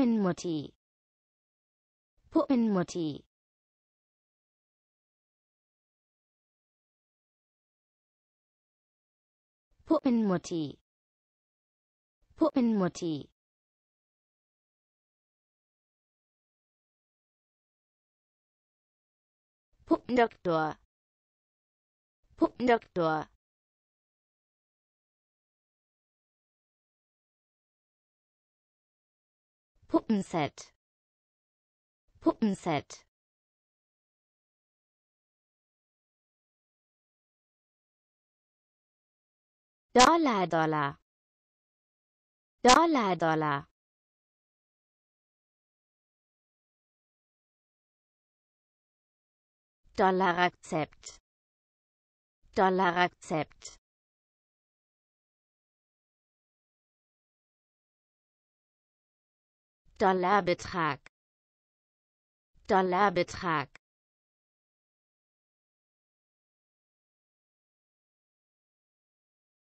เป็นโมทีผู้เป็นโมทีผู้เป็นโมทีผู้เป็นโมทีผู้ดักตัวผู้ดักตัว Puppenset Puppenset Dollar Dollar Dollar Dollar Dollarakzept Dollarakzept Dollarbetrag Dollarbetrag